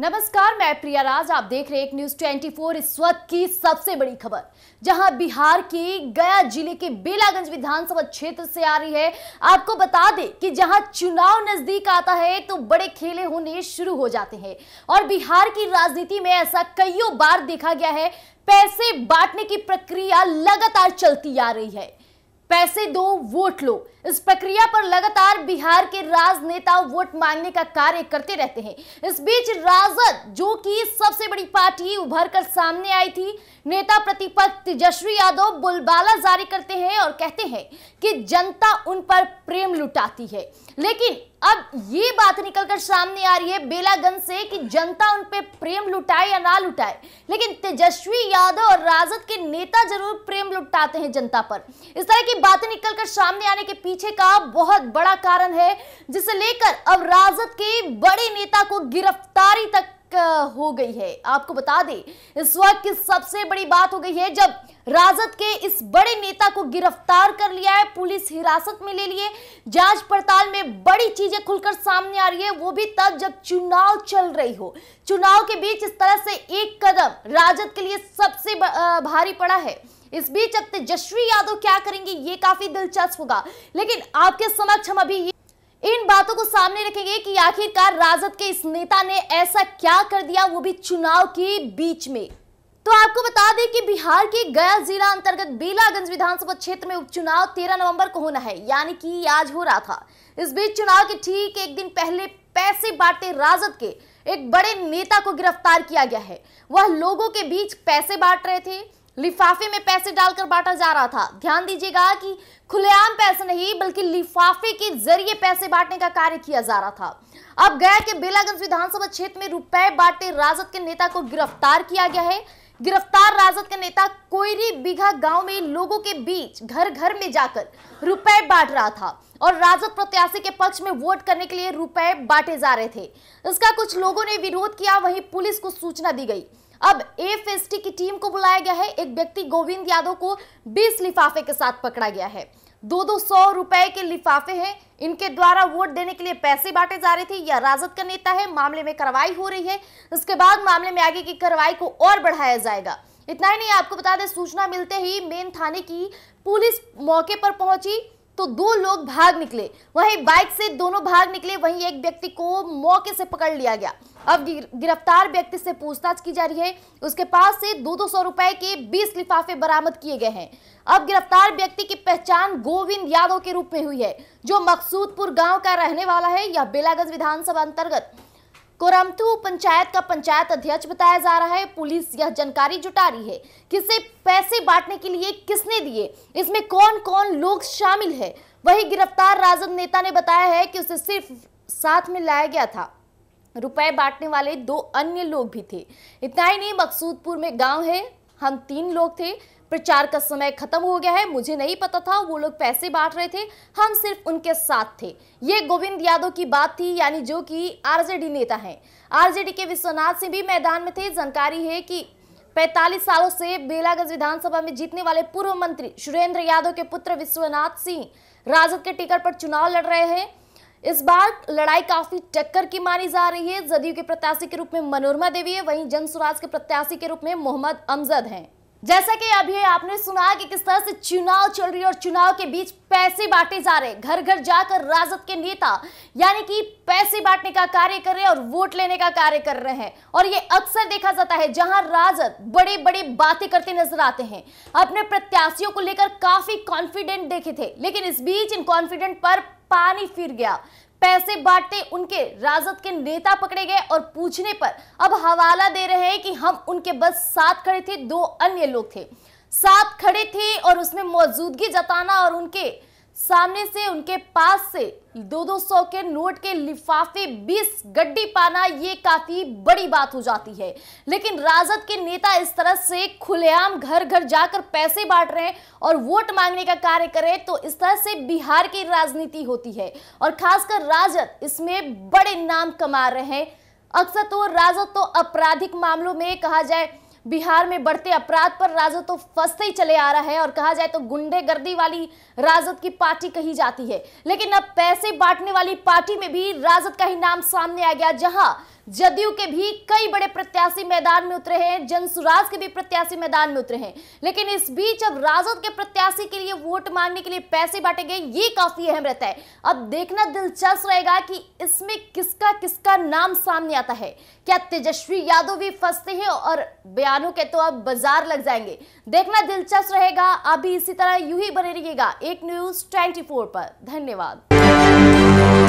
नमस्कार मैं प्रिया राज आप देख रहे हैं एक न्यूज 24 इस वक्त की सबसे बड़ी खबर जहां बिहार के गया जिले के बेलागंज विधानसभा क्षेत्र से आ रही है आपको बता दें कि जहां चुनाव नजदीक आता है तो बड़े खेले होने शुरू हो जाते हैं और बिहार की राजनीति में ऐसा कईयों बार देखा गया है पैसे बांटने की प्रक्रिया लगातार चलती आ रही है पैसे दो वोट लो इस प्रक्रिया पर लगातार बिहार के राजनेता वोट मांगने का कार्य करते रहते हैं इस बीच राजद जो कि सबसे बड़ी पार्टी उभर कर सामने आई थी नेता प्रतिपक्ष तेजस्वी यादव बुलबाला जारी करते हैं और कहते हैं कि जनता उन पर प्रेम लुटाती है लेकिन अब ये बात निकलकर सामने आ रही है बेलागंज से कि जनता उन पे प्रेम लुटाए या ना लुटाए लेकिन तेजस्वी यादव और राजद के नेता जरूर प्रेम लुटाते हैं जनता पर इस तरह की बातें निकलकर सामने आने के पीछे का बहुत बड़ा कारण है जिसे लेकर अब राजद के बड़े नेता को गिरफ्तारी तक तक हो गई है आपको बता दें इस वक्त की सबसे बड़ी बात हो गई है जब राजद के इस बड़े नेता को गिरफ्तार कर लिया है पुलिस हिरासत में ले लिए जांच पड़ताल में बड़ी चीजें खुलकर सामने आ रही है वो भी तब जब चुनाव चल रही हो चुनाव के बीच इस तरह से एक कदम राजद के लिए सबसे भारी पड़ा है इस बीच अब तेजस्वी यादव क्या करेंगे ये काफी दिलचस्प होगा लेकिन आपके समक्ष हम अभी इन बातों को सामने रखेंगे कि आखिरकार राजद के इस नेता ने ऐसा क्या कर दिया वो भी चुनाव के बीच में तो आपको बता दें कि बिहार के गया जिला अंतर्गत बेलागंज विधानसभा क्षेत्र में उपचुनाव 13 नवंबर को होना है यानी कि आज हो रहा था इस बीच चुनाव के ठीक एक दिन पहले पैसे बांटते राजद के एक बड़े नेता को गिरफ्तार किया गया है वह लोगों के बीच पैसे बांट रहे थे लिफाफे में पैसे डालकर बांटा जा रहा था ध्यान दीजिएगा कि खुलेआम पैसे नहीं बल्कि लिफाफे के जरिए पैसे बांटने का कार्य किया जा रहा था अब गया के बेलागंज विधानसभा क्षेत्र में रुपए बांटे राजद के नेता को गिरफ्तार किया गया है गिरफ्तार राजद के नेता कोयरी बीघा गांव में लोगों के बीच घर घर में जाकर रुपए बांट रहा था और राजद प्रत्याशी के पक्ष में वोट करने के लिए रुपए बांटे जा रहे थे इसका कुछ लोगों ने विरोध किया वहीं पुलिस को सूचना दी गई अब एफएसटी की टीम को बुलाया गया है एक व्यक्ति गोविंद यादव को 20 लिफाफे के साथ पकड़ा गया है दो दो सौ रुपए के लिफाफे हैं इनके द्वारा वोट देने के लिए पैसे बांटे जा रहे थे यह राजद का नेता है मामले में कार्रवाई हो रही है इसके बाद मामले में आगे की कार्रवाई को और बढ़ाया जाएगा इतना ही नहीं आपको बता दें सूचना मिलते ही मेन थाने की पुलिस मौके पर पहुंची तो दो लोग भाग निकले वहीं बाइक से दोनों भाग निकले वहीं एक व्यक्ति को मौके से पकड़ लिया गया अब गिरफ्तार व्यक्ति से पूछताछ की जा रही है उसके पास से दो दो सौ रुपए के बीस लिफाफे बरामद किए गए हैं अब गिरफ्तार व्यक्ति की पहचान गोविंद यादव के रूप में हुई है जो मकसूदपुर गांव का रहने वाला है यह बेलागंज विधानसभा अंतर्गत कोरमथू पंचायत का पंचायत अध्यक्ष बताया जा रहा है पुलिस यह जानकारी जुटा रही है किसे पैसे बांटने के लिए किसने दिए इसमें कौन कौन लोग शामिल है वही गिरफ्तार राजद नेता ने बताया है कि उसे सिर्फ साथ में लाया गया था रुपए बांटने वाले दो अन्य लोग भी थे इतना ही नहीं मकसूदपुर में गांव है हम तीन लोग थे प्रचार का समय खत्म हो गया है मुझे नहीं पता था वो लोग पैसे बांट रहे थे हम सिर्फ उनके साथ थे ये गोविंद यादव की बात थी यानी जो कि आरजेडी नेता हैं आरजेडी के विश्वनाथ सिंह भी मैदान में थे जानकारी है कि 45 सालों से बेलागंज विधानसभा में जीतने वाले पूर्व मंत्री सुरेंद्र यादव के पुत्र विश्वनाथ सिंह राजद के टिकट पर चुनाव लड़ रहे हैं इस बार लड़ाई काफी टक्कर की मानी जा रही है जदयू के प्रत्याशी के रूप में मनोरमा देवी है वहीं जन स्वराज के प्रत्याशी के रूप में मोहम्मद अमजद हैं जैसा कि अभी आपने सुना कि किस तरह से चुनाव चल रही है और चुनाव के बीच पैसे बांटे जा रहे घर घर जाकर राजद के नेता यानी कि पैसे बांटने का कार्य कर रहे हैं और वोट लेने का कार्य कर रहे हैं और ये अक्सर देखा जाता है जहां राजद बड़े बड़े बातें करते नजर आते हैं अपने प्रत्याशियों को लेकर काफी कॉन्फिडेंट देखे थे लेकिन इस बीच इन कॉन्फिडेंट पर पानी फिर गया पैसे बांटते उनके राजद के नेता पकड़े गए और पूछने पर अब हवाला दे रहे हैं कि हम उनके बस साथ खड़े थे दो अन्य लोग थे साथ खड़े थे और उसमें मौजूदगी जताना और उनके सामने से उनके पास से दो दो सौ के नोट के लिफाफे 20 गड्डी पाना ये काफी बड़ी बात हो जाती है लेकिन राजद के नेता इस तरह से खुलेआम घर घर जाकर पैसे बांट रहे हैं और वोट मांगने का कार्य करें तो इस तरह से बिहार की राजनीति होती है और खासकर राजद इसमें बड़े नाम कमा रहे हैं अक्सर तो राजद तो आपराधिक मामलों में कहा जाए बिहार में बढ़ते अपराध पर राजद तो फंसते ही चले आ रहा है और कहा जाए तो गुंडे गर्दी वाली राजद की पार्टी कही जाती है लेकिन अब पैसे बांटने वाली पार्टी में भी राजद का ही नाम सामने आ गया जहां जदयू के भी कई बड़े प्रत्याशी मैदान में उतरे हैं जनसुराज के भी प्रत्याशी मैदान में उतरे हैं लेकिन इस बीच अब राजद के प्रत्याशी के लिए वोट मांगने के लिए पैसे बांटे गए ये काफी अहम रहता है अब देखना दिलचस्प रहेगा कि इसमें किसका किसका नाम सामने आता है क्या तेजस्वी यादव भी फंसते हैं और बयानों के तो अब बाजार लग जाएंगे देखना दिलचस्प रहेगा अभी इसी तरह यू ही बने रहिएगा एक न्यूज ट्वेंटी पर धन्यवाद